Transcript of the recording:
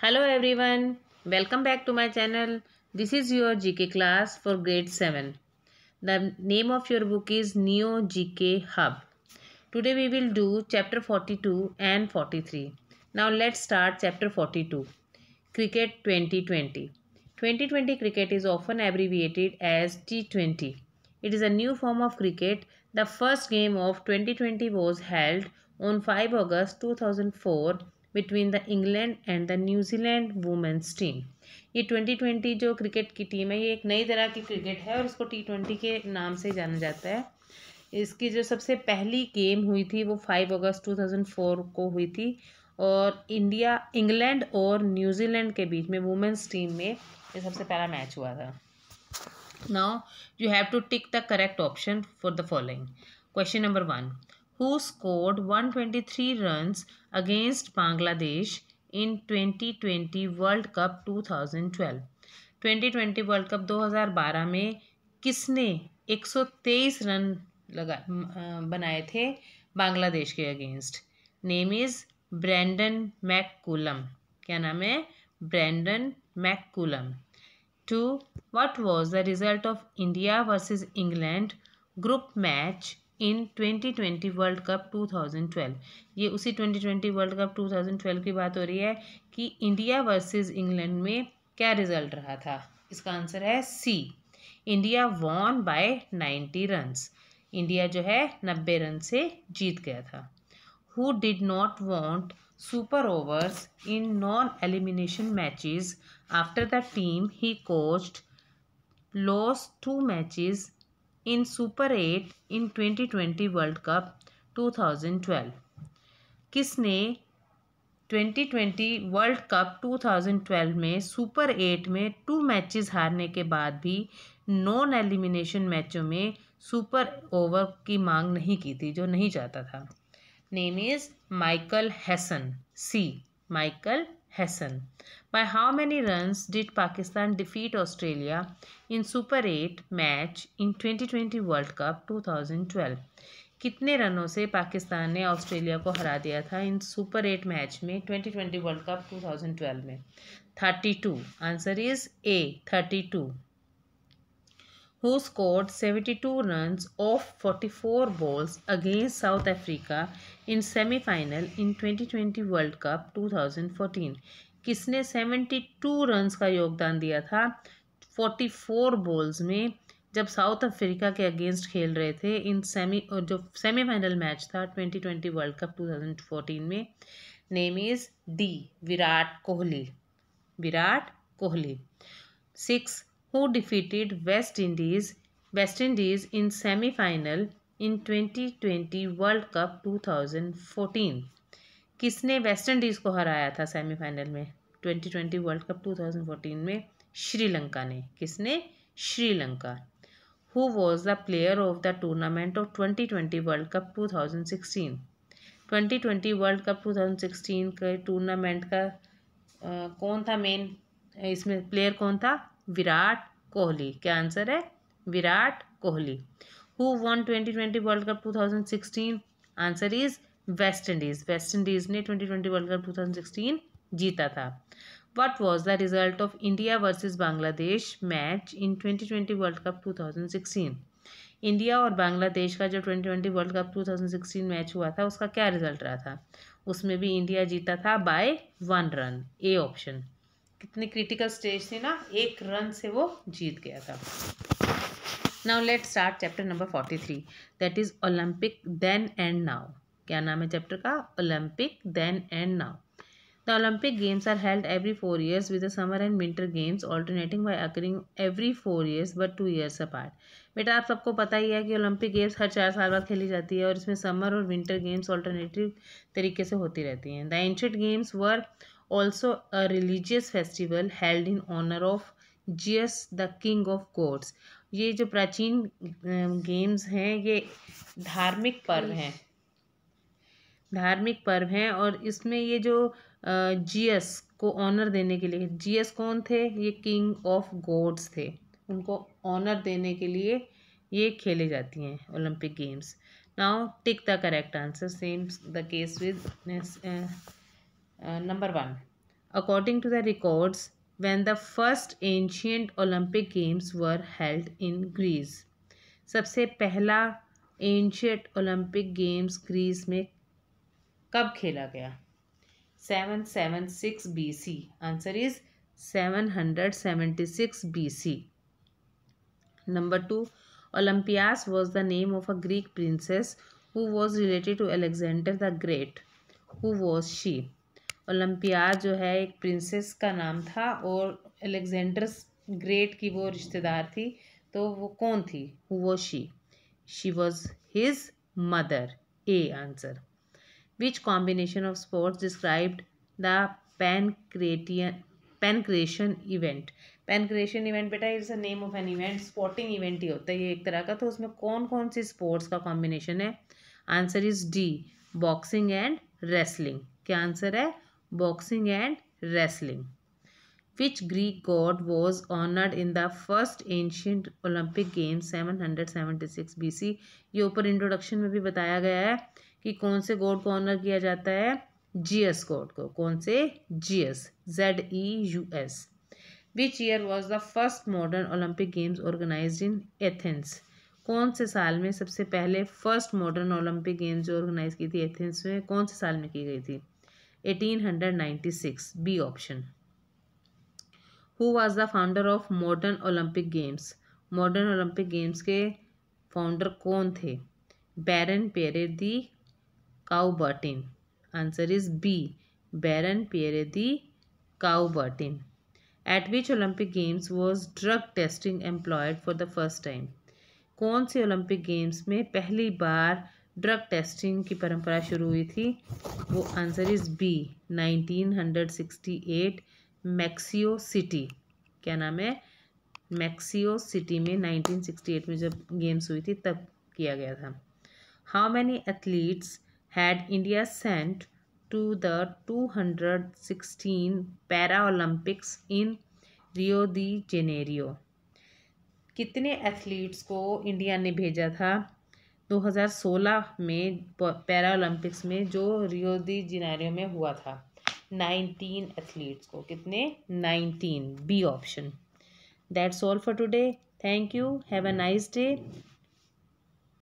Hello everyone, welcome back to my channel. This is your GK class for grade 7. The name of your book is Neo GK Hub. Today we will do chapter 42 and 43. Now let's start chapter 42. Cricket 2020. 2020 cricket is often abbreviated as T20. It is a new form of cricket. The first game of 2020 was held on 5 August 2004 between the England and the New Zealand women's team ये twenty twenty जो cricket की team है ये एक नई तरह की cricket है और इसको टी ट्वेंटी के नाम से जाना जाता है इसकी जो सबसे पहली गेम हुई थी वो फाइव अगस्त टू थाउजेंड फोर को हुई थी और इंडिया इंग्लैंड और न्यूजीलैंड के बीच में वुमेंस टीम में ये सबसे पहला मैच हुआ था now you have to tick the correct option for the following question number one who scored 123 runs against Bangladesh in 2020 World Cup 2012. 2020 World Cup 2012 में किसने 123 रन लगा बनाए थे बांग्लादेश के against name is Brendon McCullum क्या नाम है Brendon McCullum two what was the result of India versus England group match in 2020 world cup 2012 ये उसी 2020 वर्ल्ड कप 2012 की बात हो रही है कि इंडिया वर्सेस इंग्लैंड में क्या रिजल्ट रहा था इसका आंसर है C India won by 90 runs India जो है 90 रन से जीत गया था who did not want super overs in non elimination matches after the team he coached lost two matches in super eight in twenty twenty world cup two thousand twelve किसने twenty twenty world cup two thousand twelve में super eight में two matches हारने के बाद भी non elimination मैचों में super over की मांग नहीं की थी जो नहीं चाहता था name is Michael Hesson C Michael Hesson by how many runs did Pakistan defeat Australia in super eight match in twenty twenty world cup two thousand twelve कितने रनों से पाकिस्तान ने ऑस्ट्रेलिया को हरा दिया था इन सुपर एट मैच में twenty twenty world cup two thousand twelve में thirty two answer is A thirty two who scored 72 runs off 44 balls against South Africa in semi-final in 2020 World Cup 2014 किसने 72 runs का योगदान दिया था 44 balls में जब south Africa के against खेल रहे थे इन सेमी जो सेमीफाइनल मैच था 2020 वर्ल्ड कप 2014 में name is D Virat Kohli Virat Kohli six who defeated West Indies West Indies in semi-final in 2020 World Cup 2014 किसने West Indies को हराया था semi-final में 2020 World Cup 2014 में श्रीलंका ने किसने Sri Lanka who was the player of the tournament of 2020 world cup 2016 2020 world cup 2016 के tournament का आ, कौन था मेन इसमें प्लेयर कौन था विराट कोहली क्या आंसर है Virat Kohli who won twenty twenty world cup two thousand sixteen answer is West Indies West Indies ने twenty twenty world cup two thousand sixteen जीता था what was the result of India versus Bangladesh match in twenty twenty world cup two thousand sixteen India और बांग्लादेश का जो twenty twenty world cup two thousand sixteen match हुआ था उसका क्या result रहा था उसमें भी इंडिया जीता था by one run A option कितने क्रिटिकल स्टेज थे ना एक रन से वो जीत गया था now let start chapter number forty three that is Olympic then and now क्या नाम है चैप्टर का Olympic then and now The Olympic Games are held every four years with summer and winter games alternating by occurring every four years but two years years बेटा आप सबको पता ही है कि ओलंपिक गेम्स हर चार साल बाद खेली जाती है और इसमें समर और विंटर गेम्स ऑल्टरनेटिव तरीके से होती रहती हैं the ancient games were also a religious festival held in honor of Zeus the king of gods ये जो प्राचीन गेम्स हैं ये धार्मिक पर्व हैं धार्मिक पर्व हैं और इसमें ये जो जीएस को ऑनर देने के लिए जीएस कौन थे ये किंग ऑफ गोड्स थे उनको ऑनर देने के लिए ये खेले जाती हैं Olympic games now tick the correct answer same the case with Uh, number one according to the records when the first ancient olympic games were held in greece सबसे पहला ancient olympic games greece में कब खेला गया 776 bc answer is 776 bc number 2 olympias was the name of a greek princess who was related to alexander the great who was she ओलंपियाज जो है एक princess का नाम था और अलेक्जेंडर ग्रेट की वो रिश्तेदार थी तो वो कौन थी वो she she was his mother A answer which combination of sports described the pankration pankration event pankration event बेटा it's a name of an event sporting event ही होता है ये एक तरह का तो उसमें कौन कौन से स्पोर्ट्स का कॉम्बिनेशन है answer is D boxing and wrestling क्या आंसर है boxing and wrestling which Greek and was honoured in the first honored Olympic games seven hundred seventy six B C ये ऊपर इंट्रोडक्शन में भी बताया गया है कि कौन से गॉड को ऑनर किया जाता है जी एस गॉड को कौन से Zeus Z E U S which year was the first modern Olympic games organise in Athens कौन से साल में सबसे पहले फर्स्ट मॉडर्न ओलंपिक गेम्स जो ऑर्गेनाइज की थी एथेंस में कौन से साल में की गई थी 1896 B option who was the founder of modern Olympic games modern Olympic games के फाउंडर कौन थे Baron Pierre de Coubertin answer is B Baron Pierre de Coubertin at which Olympic games was drug testing employed for the first time कौन से Olympic games में पहली बार drug testing की परंपरा शुरू हुई थी वो answer is B nineteen hundred sixty eight Mexico City क्या नाम है मैक्सियो सिटी में सिक्सटी एट में जब गेम्स हुई थी तब किया गया था how many athletes had India sent to the two hundred sixteen Paralympics in Rio de Janeiro कितने एथलीट्स को इंडिया ने भेजा था 2016 में पैरा ओलंपिक्स में जो रियो दी जिनारियो में हुआ था 19 एथलीट्स को कितने 19 B option that's all for today thank you have a nice day